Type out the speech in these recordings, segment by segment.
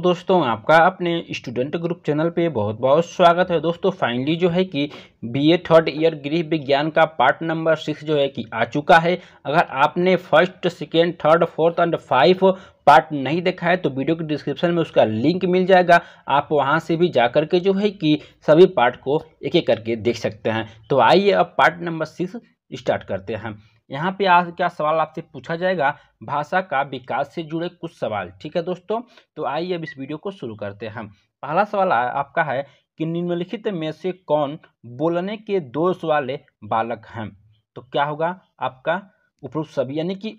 तो दोस्तों आपका अपने स्टूडेंट ग्रुप चैनल पे बहुत बहुत स्वागत है दोस्तों फाइनली जो है कि बीए थर्ड ईयर गृह विज्ञान का पार्ट नंबर सिक्स जो है कि आ चुका है अगर आपने first second third fourth and five part नहीं देखा है तो वीडियो के डिस्क्रिप्शन में उसका लिंक मिल जाएगा आप वहां से भी जा के जो है कि सभी पार्ट को एक एक करके देख सकते हैं तो आइए अब पार्ट नंबर सिक्स स्टार्ट करते हैं यहाँ पे आज क्या सवाल आपसे पूछा जाएगा भाषा का विकास से जुड़े कुछ सवाल ठीक है दोस्तों तो आइए अब इस वीडियो को शुरू करते हैं पहला सवाल आपका है कि निम्नलिखित में से कौन बोलने के दोष वाले बालक हैं तो क्या होगा आपका उपरोक्त सभी यानी कि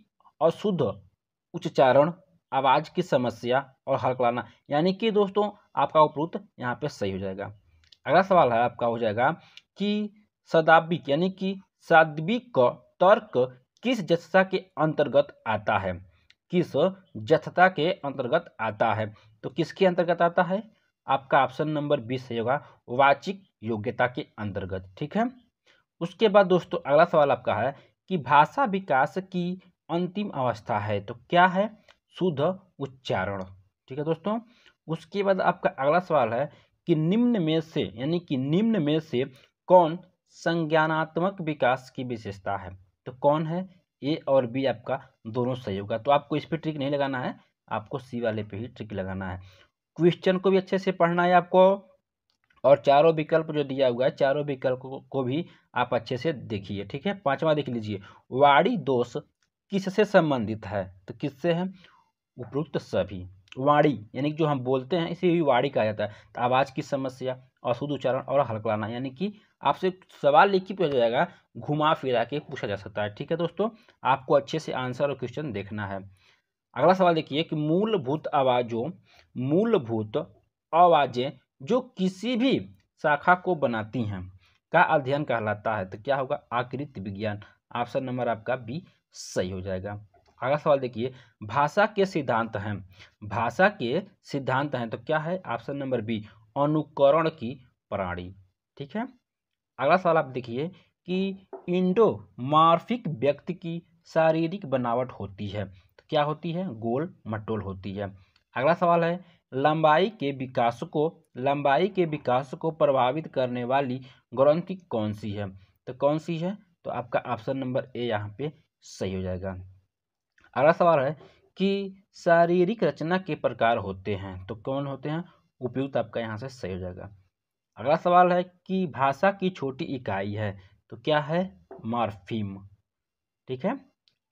अशुद्ध उच्चारण आवाज़ की समस्या और हड़कलाना यानी कि दोस्तों आपका उपरोक्त यहाँ पे सही हो जाएगा अगला सवाल है आपका हो जाएगा कि शादाबिक यानी कि शाब्दिक तर्क किस जस्ता के अंतर्गत आता है किस जथता के अंतर्गत आता है तो किसके अंतर्गत आता है आपका ऑप्शन नंबर बीस सही होगा वाचिक योग्यता के अंतर्गत ठीक है उसके बाद दोस्तों अगला सवाल आपका है कि भाषा विकास की अंतिम अवस्था है तो क्या है शुद्ध उच्चारण ठीक है दोस्तों उसके बाद आपका अगला सवाल है कि निम्न में से यानी कि निम्न में से कौन संज्ञानात्मक विकास की विशेषता है तो कौन है ए और बी आपका दोनों सही होगा तो आपको इस पर ट्रिक नहीं लगाना है आपको सी वाले पे ही ट्रिक लगाना है क्वेश्चन को भी अच्छे से पढ़ना है आपको और चारों विकल्प जो दिया हुआ है चारों विकल्प को, को भी आप अच्छे से देखिए ठीक है पांचवा देख लीजिए वाणी दोष किससे संबंधित है तो किससे है उपरुक्त सभी वाणी यानी कि जो हम बोलते हैं इसे भी वाणी कहा जाता है तो आवाज़ की समस्या अशुद्ध उच्चारण और हलकलाना यानी कि आपसे सवाल लिख के पूछा जाएगा घुमा फिरा के पूछा जा सकता है ठीक है दोस्तों आपको अच्छे से आंसर और क्वेश्चन देखना है अगला सवाल देखिए कि मूलभूत आवाज़ों मूलभूत आवाज़ें जो किसी भी शाखा को बनाती हैं का अध्ययन कहलाता है तो क्या होगा आकृति विज्ञान ऑप्शन नंबर आपका बी सही हो जाएगा अगला सवाल देखिए भाषा के सिद्धांत हैं भाषा के सिद्धांत हैं तो क्या है ऑप्शन नंबर बी अनुकरण की प्राणी ठीक है अगला सवाल आप देखिए कि इंडोमार्फिक व्यक्ति की शारीरिक बनावट होती है तो क्या होती है गोल मटोल होती है अगला सवाल है लंबाई के विकास को लंबाई के विकास को प्रभावित करने वाली ग्रंथि कौन सी है तो कौन सी है तो आपका ऑप्शन नंबर ए यहाँ पे सही हो जाएगा अगला सवाल है कि शारीरिक रचना के प्रकार होते हैं तो कौन होते हैं उपयुक्त आपका यहाँ से सही हो जाएगा अगला सवाल है कि भाषा की छोटी इकाई है तो क्या है मार्फिम ठीक है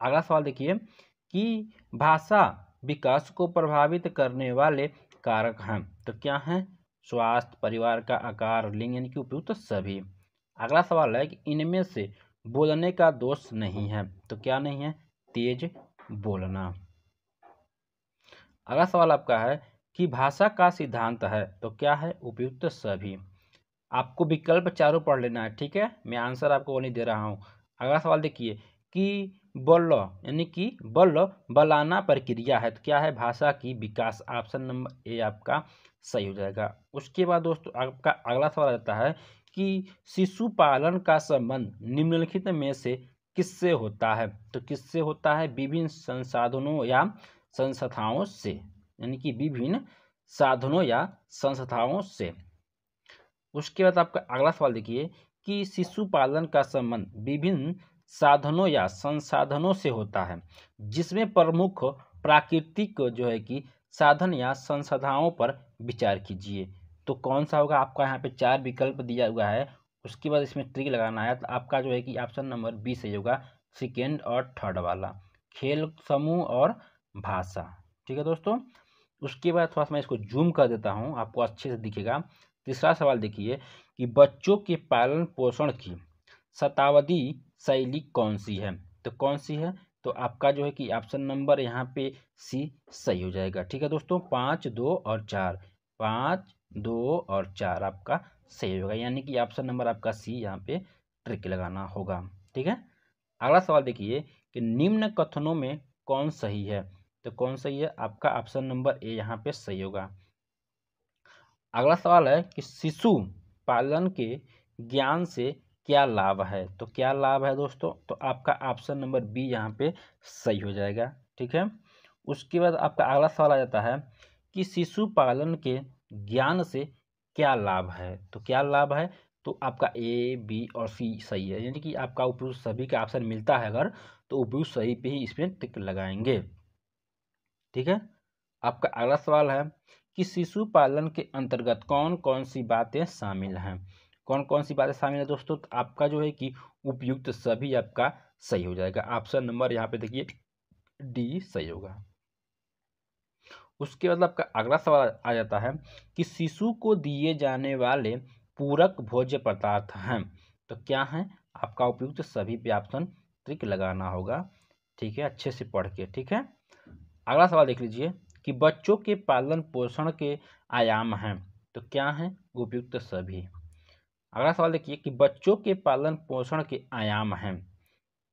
अगला सवाल देखिए कि भाषा विकास को प्रभावित करने वाले कारक हैं तो क्या हैं स्वास्थ्य परिवार का आकार लिंग यानी कि उपयुक्त तो सभी अगला सवाल है कि इनमें से बोलने का दोष नहीं है तो क्या नहीं है तेज बोलना अगला सवाल आपका है कि भाषा का सिद्धांत है तो क्या है उपयुक्त तो सभी आपको विकल्प चारों पढ़ लेना है ठीक है मैं आंसर आपको वो नहीं दे रहा हूँ अगला सवाल देखिए कि बल्ल यानी कि बल्ल बलाना प्रक्रिया है तो क्या है भाषा की विकास ऑप्शन नंबर ए आपका सही हो जाएगा उसके बाद दोस्तों आपका अगला सवाल रहता है कि शिशु पालन का संबंध निम्नलिखित में से किससे होता है तो किससे होता है विभिन्न संसाधनों या संस्थाओं से यानी कि विभिन्न साधनों या संस्थाओं से उसके बाद आपका अगला सवाल देखिए कि शिशु पालन का संबंध विभिन्न साधनों या संसाधनों से होता है जिसमें प्रमुख प्राकृतिक जो है कि साधन या संसाधनों पर विचार कीजिए तो कौन सा होगा आपका यहाँ पे चार विकल्प दिया हुआ है उसके बाद इसमें ट्रिक लगाना है तो आपका जो है कि ऑप्शन नंबर बी सही होगा सेकेंड और थर्ड वाला खेल समूह और भाषा ठीक है दोस्तों उसके बाद थोड़ा सा मैं इसको जूम कर देता हूँ आपको अच्छे से दिखेगा तीसरा सवाल देखिए कि बच्चों के पालन पोषण की शताब्दी शैली कौन सी है तो कौन सी है तो आपका जो है कि ऑप्शन नंबर यहाँ पे सी सही हो जाएगा ठीक है दोस्तों पाँच दो और चार पाँच दो और चार आपका सही होगा यानी कि ऑप्शन नंबर आपका सी यहाँ पे ट्रिक लगाना होगा ठीक है अगला सवाल देखिए कि निम्न कथनों में कौन सही है तो कौन सही है आपका ऑप्शन नंबर ए यहाँ पे सही होगा अगला सवाल है कि शिशु पालन के ज्ञान से क्या लाभ है तो क्या लाभ है दोस्तों तो आपका ऑप्शन नंबर बी यहाँ पे सही हो जाएगा ठीक है उसके बाद आपका अगला सवाल आ जाता है कि शिशु पालन के ज्ञान से क्या लाभ है तो क्या लाभ है तो आपका ए बी और सी सही है यानी कि आपका उपयुक्त सभी का ऑप्शन मिलता है अगर तो उपयुक्त सही पे ही इसमें टिक लगाएंगे ठीक है आपका अगला सवाल है कि शिशु पालन के अंतर्गत कौन कौन सी बातें शामिल हैं कौन कौन सी बातें शामिल है दोस्तों तो आपका जो है कि उपयुक्त सभी आपका सही हो जाएगा ऑप्शन नंबर यहाँ पे देखिए डी सही होगा उसके बाद आपका अगला सवाल आ जाता है कि शिशु को दिए जाने वाले पूरक भोज्य पदार्थ हैं तो क्या हैं आपका उपयुक्त सभी पे ऑप्शन ट्रिक लगाना होगा ठीक है अच्छे से पढ़ के ठीक है अगला सवाल देख लीजिए कि बच्चों के पालन पोषण के आयाम हैं तो क्या हैं उपयुक्त सभी अगला सवाल देखिए कि बच्चों के पालन पोषण के आयाम हैं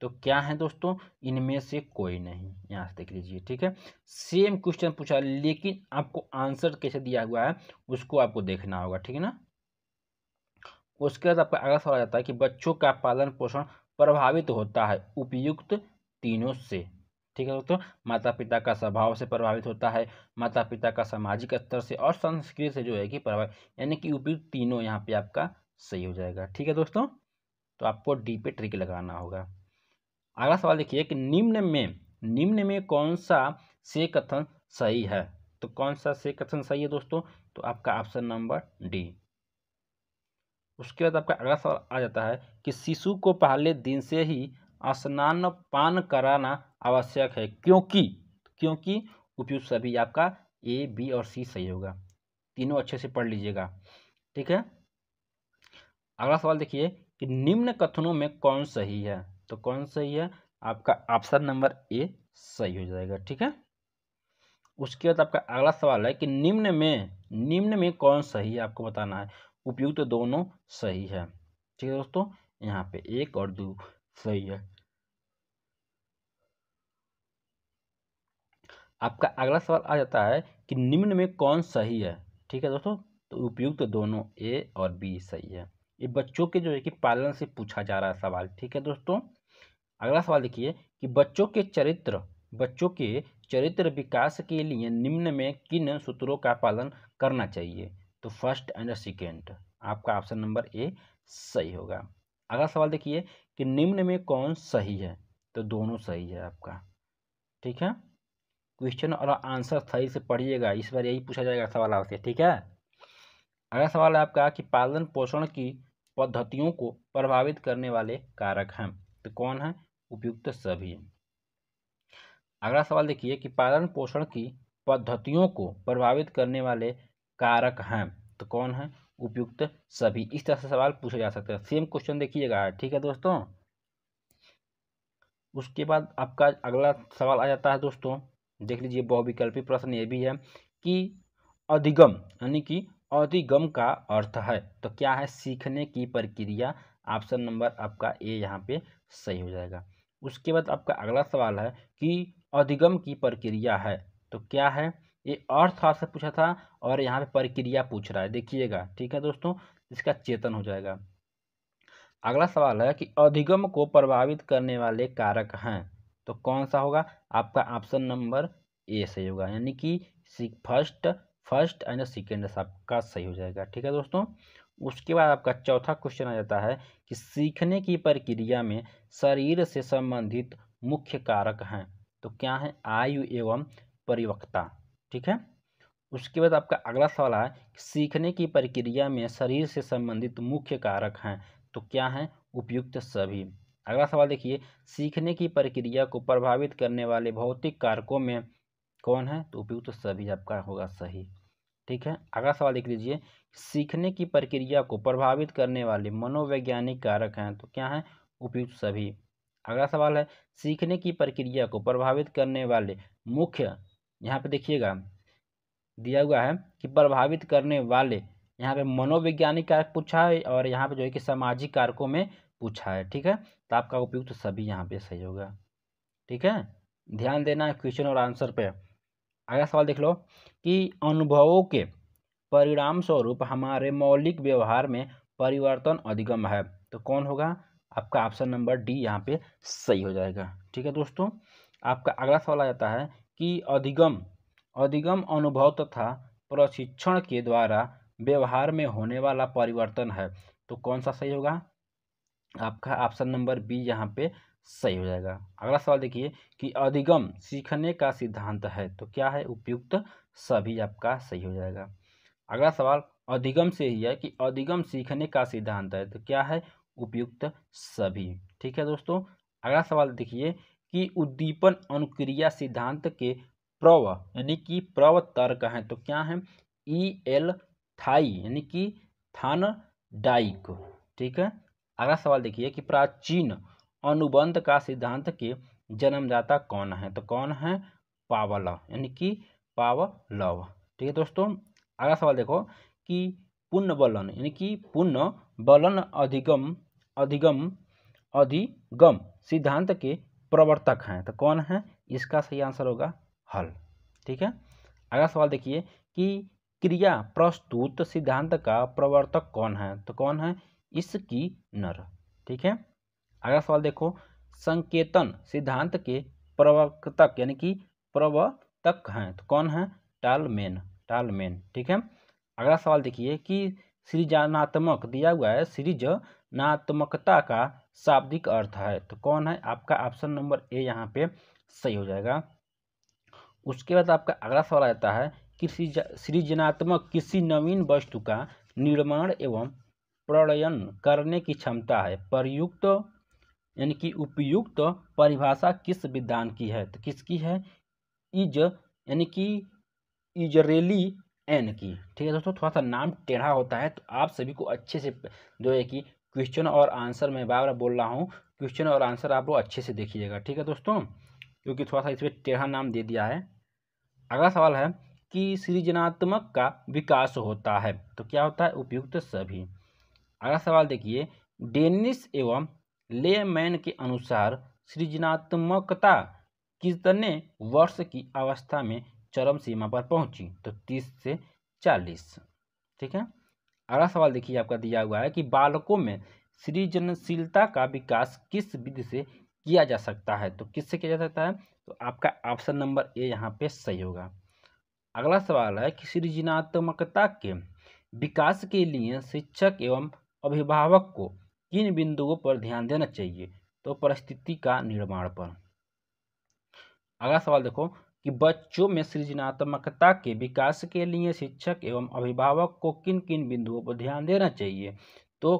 तो क्या है दोस्तों इनमें से कोई नहीं यहाँ से देख लीजिए ठीक है सेम क्वेश्चन पूछा लेकिन आपको आंसर कैसे दिया हुआ है उसको आपको देखना होगा ठीक है ना उसके बाद आपका अगला सवाल आता है कि बच्चों का पालन पोषण प्रभावित होता है उपयुक्त तीनों से ठीक है दोस्तों माता पिता का स्वभाव से प्रभावित होता है माता पिता का सामाजिक स्तर से और संस्कृत से जो है कि प्रभावित यानी कि उपयुक्त तीनों यहाँ पे आपका सही हो जाएगा ठीक है दोस्तों तो आपको डी पे ट्रिक लगाना होगा अगला सवाल देखिए कि निम्न में निम्न में कौन सा से कथन सही है तो कौन सा से कथन सही है दोस्तों तो आपका ऑप्शन नंबर डी उसके बाद आपका अगला सवाल आ जाता है कि शिशु को पहले दिन से ही स्नान पान कराना आवश्यक है क्योंकि क्योंकि उपयुक्त सभी आपका ए बी और सी सही होगा तीनों अच्छे से पढ़ लीजिएगा ठीक है अगला सवाल देखिए कि निम्न कथनों में कौन सही है तो कौन सही है आपका ऑप्शन नंबर ए सही हो जाएगा ठीक है उसके बाद आपका अगला सवाल है कि निम्न में निम्न में कौन सही है आपको बताना है उपयुक्त तो दोनों सही है ठीक है दोस्तों यहाँ पे एक और दो सही है आपका अगला सवाल आ जाता है कि निम्न में कौन सही है ठीक है दोस्तों तो उपयुक्त तो दोनों ए और बी सही है ये बच्चों के जो है कि पालन से पूछा जा रहा है सवाल ठीक है दोस्तों अगला सवाल देखिए कि बच्चों के चरित्र बच्चों के चरित्र विकास के लिए निम्न में किन सूत्रों का पालन करना चाहिए तो फर्स्ट एंड सेकेंड आपका ऑप्शन नंबर ए सही होगा अगला सवाल देखिए कि निम्न में कौन सही है तो दोनों सही है आपका ठीक है क्वेश्चन और आंसर सही से पढ़िएगा इस बार यही पूछा जाएगा सवाल आपसे ठीक है अगला सवाल है आपका कि पालन पोषण की पद्धतियों को प्रभावित करने वाले कारक हैं तो कौन है उपयुक्त सभी अगला सवाल देखिए कि पालन पोषण की पद्धतियों को प्रभावित करने वाले कारक हैं तो कौन है उपयुक्त सभी इस तरह से सवाल पूछे जा सकते हैं सेम क्वेश्चन देखिएगा ठीक है दोस्तों उसके बाद आपका अगला सवाल आ जाता है दोस्तों देख लीजिए बहुविकल्पी प्रश्न ये भी है कि अधिगम यानी कि अधिगम का अर्थ है तो क्या है सीखने की प्रक्रिया ऑप्शन नंबर आपका ए यहाँ पे सही हो जाएगा उसके बाद आपका अगला सवाल है कि अधिगम की प्रक्रिया है तो क्या है ये अर्थ आपसे पूछा था और यहाँ पे प्रक्रिया पूछ रहा है देखिएगा ठीक है दोस्तों इसका चेतन हो जाएगा अगला सवाल है कि अधिगम को प्रभावित करने वाले कारक हैं तो कौन सा होगा आपका ऑप्शन नंबर ए सही होगा यानी कि फर्स्ट फर्स्ट एंड सेकेंड आपका सही हो जाएगा ठीक है दोस्तों उसके बाद आपका चौथा क्वेश्चन आ जाता है कि सीखने की प्रक्रिया में शरीर से संबंधित मुख्य कारक हैं तो क्या है आयु एवं परिवक्ता ठीक है उसके बाद आपका अगला सवाल है कि सीखने की प्रक्रिया में शरीर से संबंधित मुख्य कारक हैं तो क्या है उपयुक्त सभी अगला सवाल देखिए सीखने की प्रक्रिया को प्रभावित करने वाले भौतिक कारकों में कौन है तो उपयुक्त तो सभी आपका होगा सही ठीक है अगला सवाल देख लीजिए सीखने की प्रक्रिया को प्रभावित करने वाले मनोवैज्ञानिक कारक हैं तो क्या है उपयुक्त सभी अगला सवाल है सीखने की प्रक्रिया को प्रभावित करने वाले मुख्य यहाँ पे देखिएगा दिया हुआ है कि प्रभावित करने वाले यहाँ पे मनोवैज्ञानिक कारक पूछा है और यहाँ पे जो है कि सामाजिक कारकों में पूछा है ठीक है तो आपका उपयुक्त सभी यहाँ पे सही होगा ठीक है ध्यान देना क्वेश्चन और आंसर पे अगला सवाल देख लो कि अनुभवों के परिणाम स्वरूप हमारे मौलिक व्यवहार में परिवर्तन अधिगम है तो कौन होगा आपका ऑप्शन नंबर डी यहाँ पे सही हो जाएगा ठीक है दोस्तों आपका अगला सवाल आ जाता है कि अधिगम अधिगम अनुभव तथा प्रशिक्षण के द्वारा व्यवहार में होने वाला परिवर्तन है तो कौन सा सही होगा आपका ऑप्शन नंबर बी यहाँ पे सही हो जाएगा अगला सवाल देखिए कि अधिगम सीखने का सिद्धांत है तो क्या है उपयुक्त सभी आपका सही हो जाएगा अगला सवाल अधिगम से ही है कि अधिगम सीखने का सिद्धांत है तो क्या है उपयुक्त सभी ठीक है दोस्तों अगला सवाल देखिए कि उद्दीपन अनुक्रिया सिद्धांत के प्रव यानी कि प्रव तर्क हैं तो क्या है ई e एल थाई यानी कि थान डाइक ठीक है अगला सवाल देखिए कि प्राचीन अनुबंध का सिद्धांत के जन्मदाता कौन है तो कौन है पावलव यानी कि पावलव ठीक है दोस्तों अगला सवाल देखो कि पुण्य बलन यानी कि पुण्य बलन अधिगम अधिगम अधिगम सिद्धांत के प्रवर्तक हैं तो कौन है इसका सही आंसर होगा हल ठीक है अगला सवाल देखिए कि क्रिया प्रस्तुत सिद्धांत का प्रवर्तक कौन है तो कौन है इसकी नर ठीक है अगला सवाल देखो संकेतन सिद्धांत के प्रवर्तक यानी कि प्रवर्तक हैं तो कौन है टालमेन टालमेन ठीक है अगला सवाल देखिए कि सृजनात्मक दिया हुआ है सृजनात्मकता का शाब्दिक अर्थ है तो कौन है आपका ऑप्शन नंबर ए यहाँ पे सही हो जाएगा उसके बाद आपका अगला सवाल आता है कि सृजनात्मक किसी नवीन वस्तु का निर्माण एवं प्रणयन करने की क्षमता है प्रयुक्त यानी कि उपयुक्त परिभाषा किस विद्वान की है तो किसकी है इज यानी कि इजरेली एन की ठीक है दोस्तों थोड़ा सा नाम टेढ़ा होता है तो आप सभी को अच्छे से जो है कि क्वेश्चन और आंसर मैं बार बार बोल रहा हूँ क्वेश्चन और आंसर आप लोग अच्छे से देखिएगा ठीक है दोस्तों क्योंकि थोड़ा सा इसमें टेढ़ा नाम दे दिया है अगला सवाल है कि सृजनात्मक का विकास होता है तो क्या होता है उपयुक्त सभी अगला सवाल देखिए डेनिस एवं लेमैन के अनुसार सृजनात्मकता कितने वर्ष की अवस्था में चरम सीमा पर पहुंची तो तीस से चालीस ठीक है अगला सवाल देखिए आपका दिया हुआ है कि बालकों में सृजनशीलता का विकास किस विधि से किया जा सकता है तो किससे किया जा सकता है तो आपका ऑप्शन नंबर ए यहाँ पे सही होगा अगला सवाल है कि सृजनात्मकता के विकास के लिए शिक्षक एवं अभिभावक को किन बिंदुओं पर ध्यान देना चाहिए तो परिस्थिति का निर्माण पर अगला सवाल देखो कि बच्चों में सृजनात्मकता के विकास के लिए शिक्षक एवं अभिभावक को किन किन बिंदुओं पर ध्यान देना चाहिए तो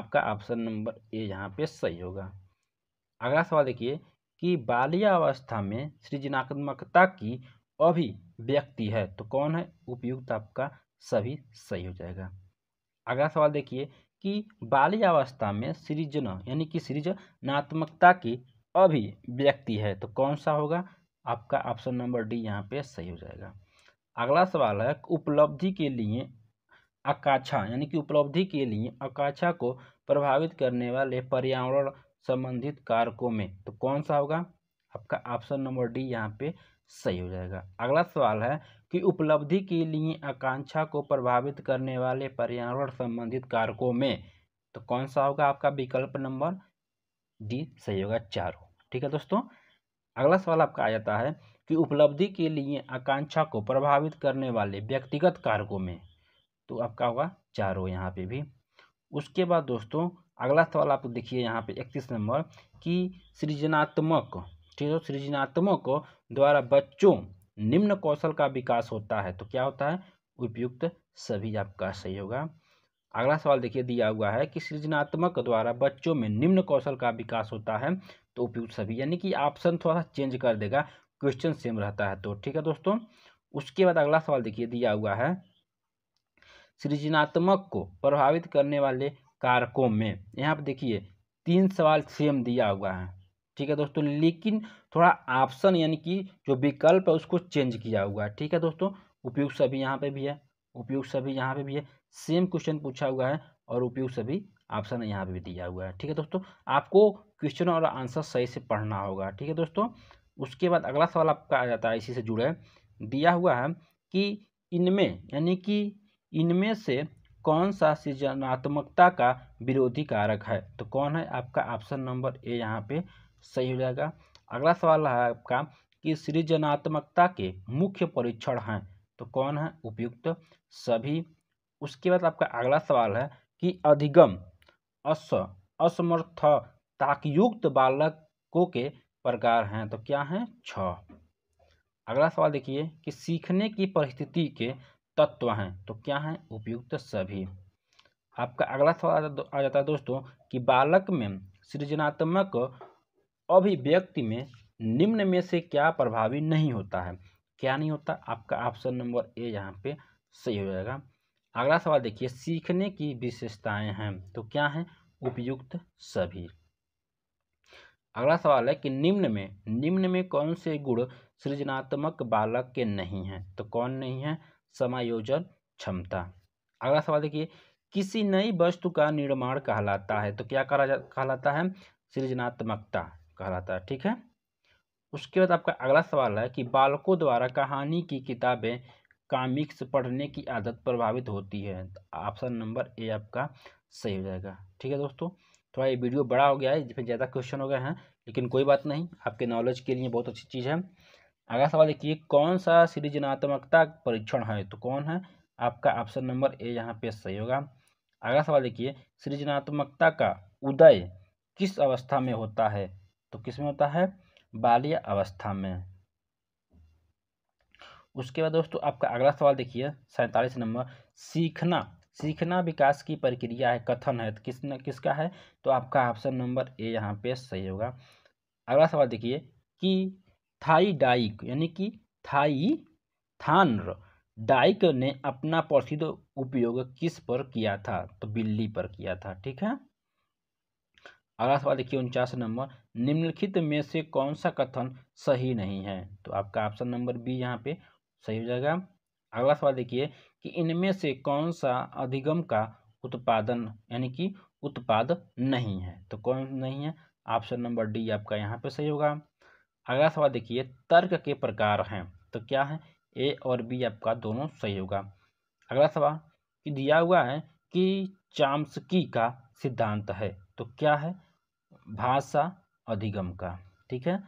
आपका ऑप्शन नंबर ए यहाँ पे सही होगा अगला सवाल देखिए कि बाल्यावस्था में सृजनात्मकता की अभिव्यक्ति है तो कौन है उपयुक्त आपका सभी सही हो जाएगा अगला सवाल देखिए कि बाल्यावस्था में सृजन यानी कि सृजनात्मकता की अभिव्यक्ति है तो कौन सा होगा आपका ऑप्शन नंबर डी यहाँ पे सही हो जाएगा अगला सवाल है उपलब्धि के लिए अकाछा यानी कि उपलब्धि के लिए अकाछा को प्रभावित करने वाले पर्यावरण संबंधित कारकों में तो कौन सा होगा आपका ऑप्शन नंबर डी यहाँ पे सही हो जाएगा अगला सवाल है कि उपलब्धि के लिए आकांक्षा को प्रभावित करने वाले पर्यावरण संबंधित कारकों में तो कौन सा होगा आपका विकल्प नंबर डी सही होगा चार ठीक है दोस्तों अगला सवाल आपका आ जाता है कि उपलब्धि के लिए आकांक्षा को प्रभावित करने वाले व्यक्तिगत कारकों में तो आपका होगा चार हो यहाँ पे भी उसके बाद दोस्तों अगला सवाल आप देखिए यहाँ पे इकतीस नंबर कि सृजनात्मक चीज़ों सृजनात्मक द्वारा बच्चों निम्न कौशल का विकास होता है तो क्या होता है उपयुक्त सभी आपका सही होगा अगला सवाल देखिए दिया हुआ है कि सृजनात्मक द्वारा बच्चों में निम्न कौशल का विकास होता है तो उपयुक्त सभी यानी कि ऑप्शन थोड़ा सा चेंज कर देगा क्वेश्चन सेम रहता है तो ठीक है दोस्तों उसके बाद अगला सवाल देखिए दिया हुआ है सृजनात्मक को प्रभावित करने वाले कारकों में यहाँ पर देखिए तीन सवाल सेम दिया हुआ है ठीक है दोस्तों लेकिन थोड़ा ऑप्शन यानी कि जो विकल्प है उसको चेंज किया हुआ है ठीक है दोस्तों उपयुक्त सभी यहाँ पे भी है उपयुक्त सभी यहाँ पे भी है सेम क्वेश्चन पूछा हुआ है और उपयुक्त सभी ऑप्शन यहाँ पे भी दिया हुआ है ठीक है दोस्तों आपको क्वेश्चन और आंसर सही से पढ़ना होगा ठीक है दोस्तों उसके बाद अगला सवाल आपका आ जाता है इसी से जुड़े दिया हुआ है कि इनमें यानी कि इनमें से कौन सा सृजनात्मकता का विरोधी कारक है तो कौन है आपका ऑप्शन नंबर ए यहाँ पे सही हो जाएगा अगला सवाल है आपका कि सृजनात्मकता के मुख्य परीक्षण हैं तो कौन है उपयुक्त सभी उसके बाद आपका अगला सवाल है कि अधिगम अस असमर्थ ताकयुक्त बालकों के प्रकार हैं तो क्या हैं छ अगला सवाल देखिए कि सीखने की परिस्थिति के तत्व हैं तो क्या हैं उपयुक्त सभी आपका अगला सवाल आ जाता है दोस्तों कि बालक में सृजनात्मक अभिव्यक्ति में निम्न में से क्या प्रभावी नहीं होता है क्या नहीं होता आपका ऑप्शन नंबर ए यहाँ पे सही हो जाएगा अगला सवाल देखिए सीखने की विशेषताएं हैं तो क्या है उपयुक्त सभी अगला सवाल है कि निम्न में निम्न में कौन से गुण सृजनात्मक बालक के नहीं हैं तो कौन नहीं है समायोजन क्षमता अगला सवाल देखिए किसी नई वस्तु का निर्माण कहलाता है तो क्या कहा कहलाता है सृजनात्मकता कहलाता है ठीक है उसके बाद आपका अगला सवाल है कि बालकों द्वारा कहानी की किताबें कामिक्स पढ़ने की आदत प्रभावित होती है तो ऑप्शन नंबर ए आपका सही हो जाएगा ठीक है दोस्तों थोड़ा ये वीडियो बड़ा हो गया है जिसमें ज़्यादा क्वेश्चन हो गए हैं लेकिन कोई बात नहीं आपके नॉलेज के लिए बहुत अच्छी चीज़ है अगला सवाल देखिए कौन सा सृजनात्मकता परीक्षण है तो कौन है आपका ऑप्शन नंबर ए यहाँ पे सही होगा अगला सवाल देखिए सृजनात्मकता का उदय किस अवस्था में होता है तो किस में होता है बाल्य अवस्था में उसके बाद दोस्तों आपका अगला सवाल देखिए सैंतालीस नंबर सीखना सीखना विकास की प्रक्रिया है कथन है तो किस न, किसका है तो आपका ऑप्शन नंबर ए यहाँ पे सही होगा अगला सवाल देखिए कि थाई डाइक यानी कि थाई थान्र डाइक ने अपना प्रसिद्ध उपयोग किस पर किया था तो बिल्ली पर किया था ठीक है अगला सवाल देखिए उनचास नंबर निम्नलिखित में से कौन सा कथन सही नहीं है तो आपका ऑप्शन नंबर बी यहाँ पे सही हो जाएगा अगला सवाल देखिए कि इनमें से कौन सा अधिगम का उत्पादन यानी कि उत्पाद नहीं है तो कौन नहीं है ऑप्शन नंबर डी आपका यहाँ पे सही होगा अगला सवाल देखिए तर्क के प्रकार हैं तो क्या है ए और बी आपका दोनों सही होगा अगला सवाल कि दिया हुआ है कि चाम्सकी का सिद्धांत है तो क्या है भाषा अधिगम का ठीक है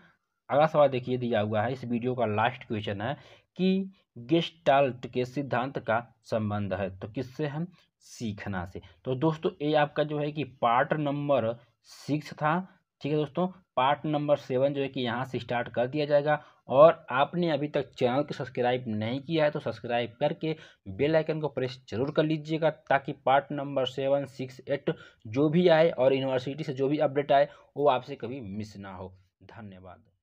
अगला सवाल देखिए दिया हुआ है इस वीडियो का लास्ट क्वेश्चन है कि गेस्टाल्ट के सिद्धांत का संबंध है तो किससे हम सीखना से तो दोस्तों ये आपका जो है कि पार्ट नंबर सिक्स था ठीक है दोस्तों पार्ट नंबर सेवन जो है कि यहाँ से स्टार्ट कर दिया जाएगा और आपने अभी तक चैनल को सब्सक्राइब नहीं किया है तो सब्सक्राइब करके बेल आइकन को प्रेस जरूर कर लीजिएगा ताकि part number seven six eight जो भी आए और यूनिवर्सिटी से जो भी अपडेट आए वो आपसे कभी मिस ना हो धन्यवाद